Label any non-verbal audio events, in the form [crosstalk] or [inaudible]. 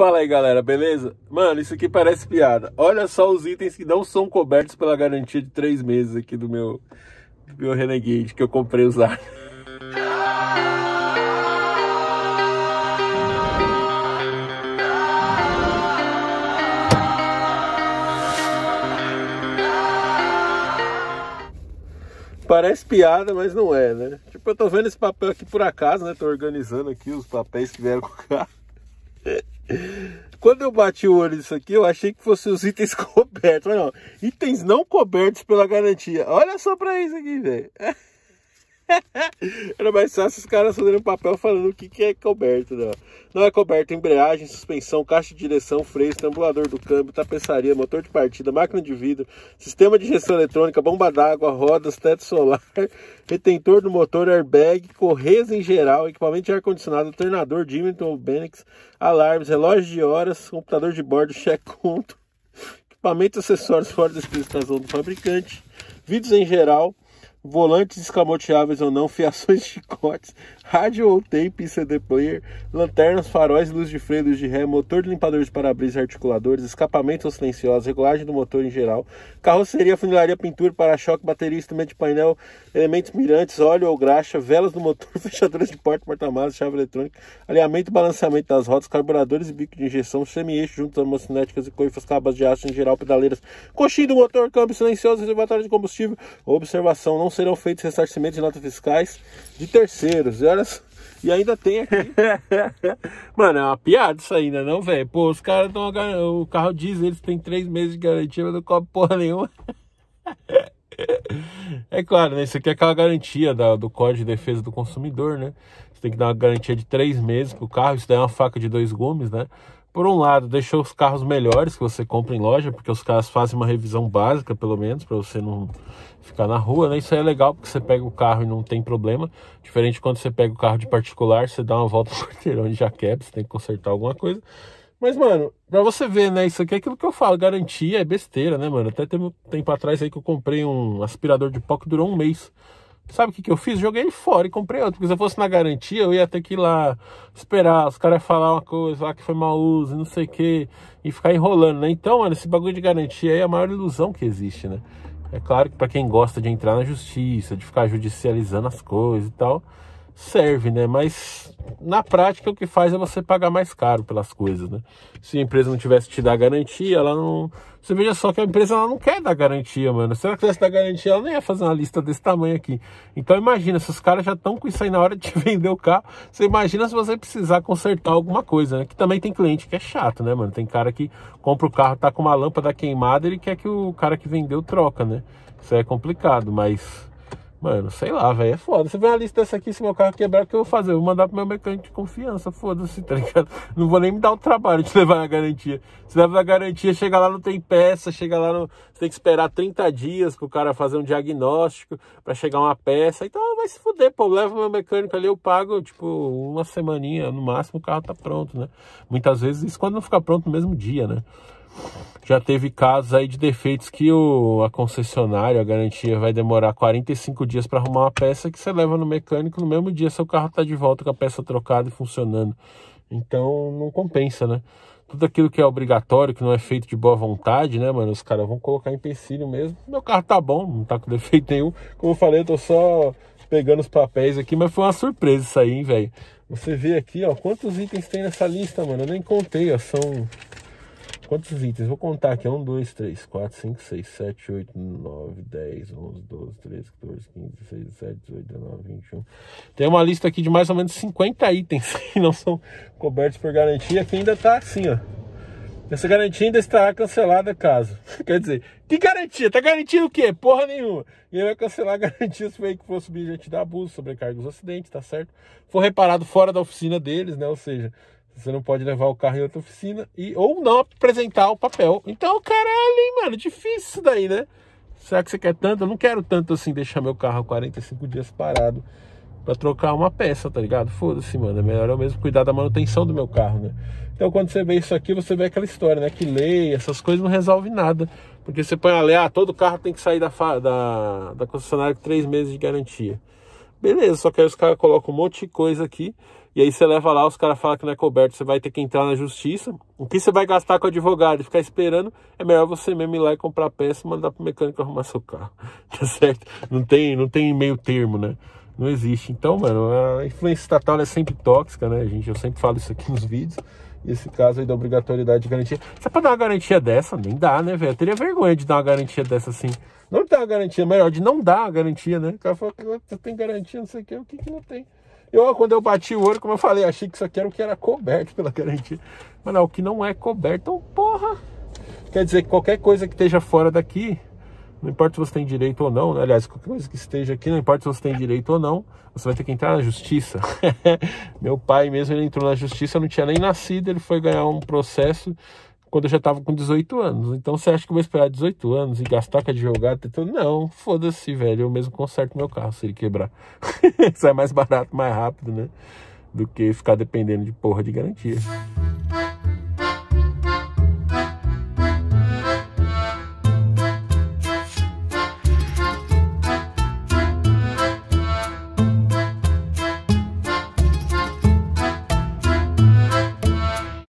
Fala aí galera, beleza? Mano, isso aqui parece piada. Olha só os itens que não são cobertos pela garantia de 3 meses aqui do meu, do meu Renegade que eu comprei usar. Parece piada, mas não é, né? Tipo, eu tô vendo esse papel aqui por acaso, né? Tô organizando aqui os papéis que vieram com o carro. Quando eu bati o olho nisso aqui, eu achei que fossem os itens [laughs] cobertos. Olha, não, itens não cobertos pela garantia. Olha só pra isso aqui, velho. [laughs] [laughs] Era mais fácil os caras fazerem papel falando o que, que é coberto, né? Não é coberto embreagem, suspensão, caixa de direção, freio, estrangulador do câmbio, tapeçaria, motor de partida, máquina de vidro, sistema de gestão eletrônica, bomba d'água, rodas, teto solar, [laughs] retentor do motor, airbag, correias em geral, equipamento de ar-condicionado, alternador, dímetro ou Benix, alarmes, relógio de horas, computador de bordo, check conto, [laughs] equipamento e acessórios fora da especificação do fabricante, vídeos em geral, volantes escamoteáveis ou não, fiações de chicotes, rádio ou tape CD player, lanternas, faróis, luz de freio, luz de ré, motor de limpador de para-brisa, articuladores, escapamento ou silenciosa, regulagem do motor em geral, carroceria, funilaria, pintura, para-choque, bateria, instrumento de painel, elementos mirantes, óleo ou graxa, velas do motor, [laughs] fechaduras de porta, porta-malas, chave eletrônica, alinhamento e balanceamento das rodas, carburadores e bico de injeção, semi-eixo, juntas homocinéticas e coifas, cabas de aço em geral, pedaleiras, coxinha do motor, câmbio silencioso, reservatório de combustível, observação, não não serão feitos ressarcimentos de notas fiscais de terceiros. E, olha, e ainda tem aqui. [laughs] Mano, é uma piada isso ainda, né, não, velho? Pô, os caras estão. O carro diz eles têm três meses de garantia, mas não cobre porra nenhuma. [laughs] É claro, né? Isso aqui é aquela garantia da, do Código de Defesa do Consumidor, né? Você tem que dar uma garantia de três meses pro carro, isso daí é uma faca de dois gumes, né? por um lado, deixou os carros melhores que você compra em loja, porque os caras fazem uma revisão básica, pelo menos, para você não ficar na rua, né? Isso aí é legal, porque você pega o carro e não tem problema. Diferente quando você pega o carro de particular, você dá uma volta no [laughs] quarteirão e já quebra, você tem que consertar alguma coisa. Mas, mano, pra você ver, né? Isso aqui é aquilo que eu falo, garantia é besteira, né, mano? Até tem tempo atrás aí que eu comprei um aspirador de pó que durou um mês. Sabe o que, que eu fiz? Joguei ele fora e comprei outro. Porque se eu fosse na garantia, eu ia ter que ir lá esperar os caras falar uma coisa lá que foi mau uso, não sei o que, e ficar enrolando, né? Então, mano, esse bagulho de garantia é a maior ilusão que existe, né? É claro que para quem gosta de entrar na justiça, de ficar judicializando as coisas e tal, serve, né? Mas na prática o que faz é você pagar mais caro pelas coisas, né? Se a empresa não tivesse te dar garantia, ela não. Você veja só que a empresa ela não quer dar garantia, mano. Se ela quisesse dar garantia, ela nem ia fazer uma lista desse tamanho aqui. Então imagina, se os caras já estão com isso aí na hora de [laughs] vender o carro, você imagina se você precisar consertar alguma coisa, né? Que também tem cliente que é chato, né, mano? Tem cara que compra o carro, tá com uma lâmpada queimada, ele quer que o cara que vendeu troca, né? Isso é complicado, mas Mano, sei lá, velho, é foda. você vê a lista dessa aqui, se meu carro quebrar, o que eu vou fazer? Eu vou mandar pro meu mecânico de confiança, foda-se, [laughs] tá ligado? Não vou nem me dar o trabalho de levar a garantia. Se leva na garantia, chega lá, não tem peça, chega lá, você tem que esperar 30 dias pro cara fazer um diagnóstico, para chegar uma peça. Então vai se fuder, pô, leva meu mecânico ali, eu pago, tipo, uma semaninha, no máximo o carro tá pronto, né? Muitas vezes, isso quando não fica pronto no mesmo dia, né? já teve casos aí de defeitos que o, a concessionária, a garantia, vai demorar 45 dias para arrumar uma peça que você leva no mecânico no mesmo dia seu carro está de volta com a peça trocada e funcionando. Então não compensa, né? Tudo aquilo que é obrigatório, que não é feito de boa vontade, né, mano? Os caras vão colocar empecilho mesmo. Meu carro tá bom, não tá com defeito nenhum. Como eu falei, eu tô só pegando os papéis aqui, mas foi uma surpresa isso aí, velho. Você vê aqui, ó, quantos itens tem nessa lista, mano? Eu nem contei, ó, são Quantos itens? Vou contar aqui. 1, 2, 3, 4, 5, 6, 7, 8, 9, 10, 11, 12, 13, 14, 15, 16, 17, 18, 19, 21. Tem uma lista aqui de mais ou menos 50 itens [laughs] que não são cobertos por garantia, que ainda tá assim, ó. Essa garantia ainda estará cancelada caso. [laughs] Quer dizer, que garantia? Tá garantindo o quê? Porra nenhuma. E ele vai cancelar a [laughs] garantia se o veículo for subjetivo a abuso, sobrecargos, acidentes, tá certo? For reparado fora da oficina deles, né? Ou seja, você não pode levar o carro em outra oficina e ou não apresentar o papel. Então, caralho, hein, mano, difícil isso daí, né? Será que você quer tanto? Eu não quero tanto assim deixar meu carro 45 dias parado para trocar uma peça, tá ligado? Foda-se, mano. É melhor eu mesmo cuidar da manutenção do meu carro, né? Então, quando você vê isso aqui, você vê aquela história, né? Que lei, essas coisas não resolve nada. Porque você põe a lei, ah, todo carro tem que sair da, da, da concessionária com três meses de garantia. Beleza, só que aí os caras colocam um monte de coisa aqui. E aí você leva lá, os caras falam que não é coberto, você vai ter que entrar na justiça. O que você vai gastar com advogado e ficar esperando, é melhor você mesmo ir lá e comprar a peça e mandar pro mecânico arrumar seu carro. [laughs] Tá certo? Não tem, não tem meio termo, né? Não existe. Então, mano, a influência estatal é sempre tóxica, né, gente? Eu sempre falo isso aqui nos vídeos esse caso aí da obrigatoriedade de garantia. é pra dar uma garantia dessa, nem dá, né, velho? Eu teria vergonha de dar uma garantia dessa assim. Não de dar uma garantia, melhor, de não dar uma garantia, né? O cara falou que você tem garantia, não sei o que, o que, que não tem. Eu, quando eu bati o olho, como eu falei, achei que isso aqui era o que era coberto pela garantia. Mas não, o que não é coberto, então, porra! Quer dizer, qualquer coisa que esteja fora daqui, não importa se você tem direito ou não, né? aliás, qualquer coisa que esteja aqui, não importa se você tem direito ou não, você vai ter que entrar na justiça. [laughs] Meu pai mesmo, ele entrou na justiça, não tinha nem nascido, ele foi ganhar um processo quando eu já estava com 18 anos. Então você acha que eu vou esperar 18 anos e gastar com advogado? Então, não, foda-se, velho. Eu mesmo conserto meu carro se ele quebrar. [laughs] Isso é mais barato, mais rápido, né? Do que ficar dependendo de porra de garantia.